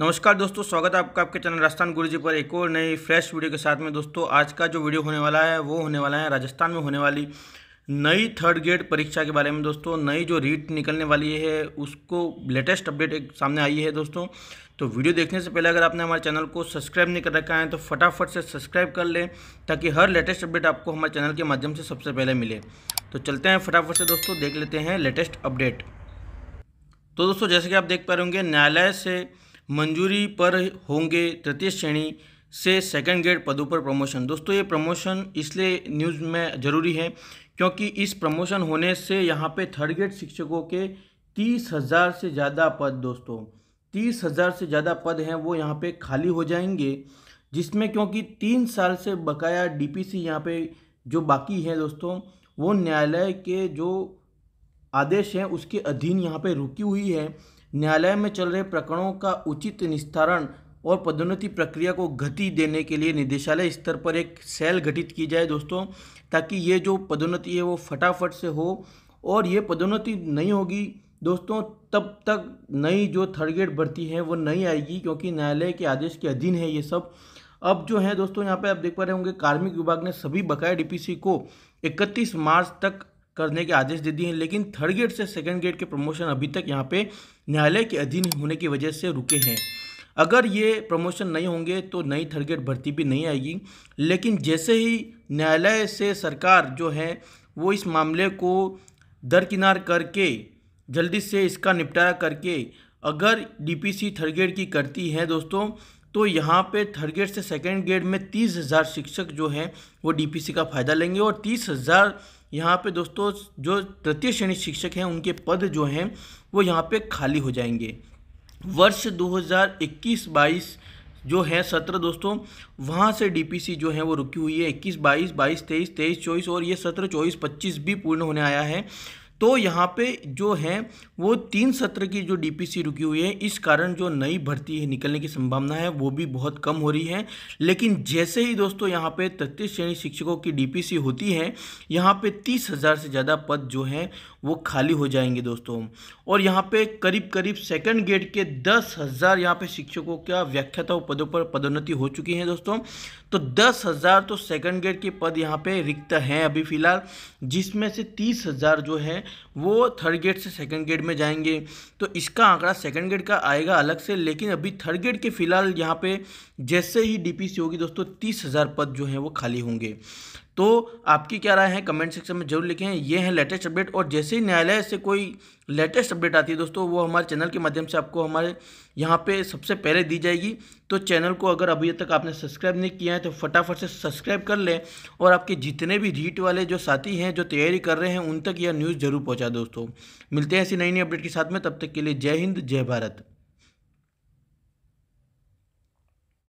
नमस्कार दोस्तों स्वागत है आपका आपके चैनल राजस्थान गुरु जी पर एक और नई फ्रेश वीडियो के साथ में दोस्तों आज का जो वीडियो होने वाला है वो होने वाला है राजस्थान में होने वाली नई थर्ड ग्रेड परीक्षा के बारे में दोस्तों नई जो रीट निकलने वाली है उसको लेटेस्ट अपडेट एक सामने आई है दोस्तों तो वीडियो देखने से पहले अगर आपने हमारे चैनल को सब्सक्राइब नहीं कर रखा है तो फटाफट से सब्सक्राइब कर लें ताकि हर लेटेस्ट अपडेट आपको हमारे चैनल के माध्यम से सबसे पहले मिले तो चलते हैं फटाफट से दोस्तों देख लेते हैं लेटेस्ट अपडेट तो दोस्तों जैसे कि आप देख पा रहे होंगे न्यायालय से मंजूरी पर होंगे तृतीय श्रेणी से सेकंड ग्रेड पदों पर प्रमोशन दोस्तों ये प्रमोशन इसलिए न्यूज़ में ज़रूरी है क्योंकि इस प्रमोशन होने से यहाँ पे थर्ड ग्रेड शिक्षकों के तीस हज़ार से ज़्यादा पद दोस्तों तीस हज़ार से ज़्यादा पद हैं वो यहाँ पे खाली हो जाएंगे जिसमें क्योंकि तीन साल से बकाया डी पी सी यहाँ पे जो बाकी है दोस्तों वो न्यायालय के जो आदेश हैं उसके अधीन यहाँ पे रुकी हुई है न्यायालय में चल रहे प्रकरणों का उचित निस्तारण और पदोन्नति प्रक्रिया को गति देने के लिए निदेशालय स्तर पर एक सेल गठित की जाए दोस्तों ताकि ये जो पदोन्नति है वो फटाफट से हो और ये पदोन्नति नहीं होगी दोस्तों तब तक नई जो थर्ड ग्रेड भर्ती है वो नहीं आएगी क्योंकि न्यायालय के आदेश के अधीन है ये सब अब जो है दोस्तों यहाँ पे आप देख पा रहे होंगे कार्मिक विभाग ने सभी बकाया डीपीसी को 31 मार्च तक करने के आदेश दे दिए हैं लेकिन थर्ड ग्रेड से सेकेंड ग्रेड के प्रमोशन अभी तक यहाँ पे न्यायालय के अधीन होने की वजह से रुके हैं अगर ये प्रमोशन नहीं होंगे तो नई थर्ड ग्रेड भर्ती भी नहीं आएगी लेकिन जैसे ही न्यायालय से सरकार जो है वो इस मामले को दरकिनार करके जल्दी से इसका निपटारा करके अगर डीपीसी थर्ड ग्रेड की करती है दोस्तों तो यहाँ पे थर्ड ग्रेड से सेकेंड ग्रेड में तीस हज़ार शिक्षक जो हैं वो डीपीसी का फ़ायदा लेंगे और तीस हज़ार यहाँ पे दोस्तों जो तृतीय श्रेणी शिक्षक हैं उनके पद जो हैं वो यहाँ पे खाली हो जाएंगे वर्ष 2021-22 जो है सत्र दोस्तों वहाँ से डीपीसी जो है वो रुकी हुई है इक्कीस बाईस बाईस तेईस तेईस चौबीस और ये सत्र चौबीस पच्चीस भी पूर्ण होने आया है तो यहाँ पे जो है वो तीन सत्र की जो डीपीसी रुकी हुई है इस कारण जो नई भर्ती है निकलने की संभावना है वो भी बहुत कम हो रही है लेकिन जैसे ही दोस्तों यहाँ पे तृतीय श्रेणी शिक्षकों की डीपीसी होती है यहाँ पे तीस हज़ार से ज़्यादा पद जो हैं वो खाली हो जाएंगे दोस्तों और यहाँ पे करीब करीब सेकेंड गेट के दस हज़ार यहाँ पे शिक्षकों का व्याख्याता पदों पर पदोन्नति हो चुकी है दोस्तों तो दस हज़ार तो सेकेंड गेट के पद यहाँ पे रिक्त हैं अभी फिलहाल जिसमें से तीस हज़ार जो है वो थर्ड ग्रेड से सेकंड ग्रेड में जाएंगे तो इसका आंकड़ा सेकंड ग्रेड का आएगा अलग से लेकिन अभी थर्ड ग्रेड के फ़िलहाल यहाँ पे जैसे ही डीपीसी होगी दोस्तों तीस हज़ार पद जो हैं वो खाली होंगे तो आपकी क्या राय है कमेंट सेक्शन में जरूर लिखें ये है लेटेस्ट अपडेट और जैसे ही न्यायालय से कोई लेटेस्ट अपडेट आती है दोस्तों वो हमारे चैनल के माध्यम से आपको हमारे यहाँ पे सबसे पहले दी जाएगी तो चैनल को अगर अभी तक आपने सब्सक्राइब नहीं किया है तो फटाफट से सब्सक्राइब कर लें और आपके जितने भी रीट वाले जो साथी हैं जो तैयारी कर रहे हैं उन तक यह न्यूज़ जरूर पहुँचा दोस्तों मिलते हैं ऐसी नई नई अपडेट के साथ में तब तक के लिए जय हिंद जय भारत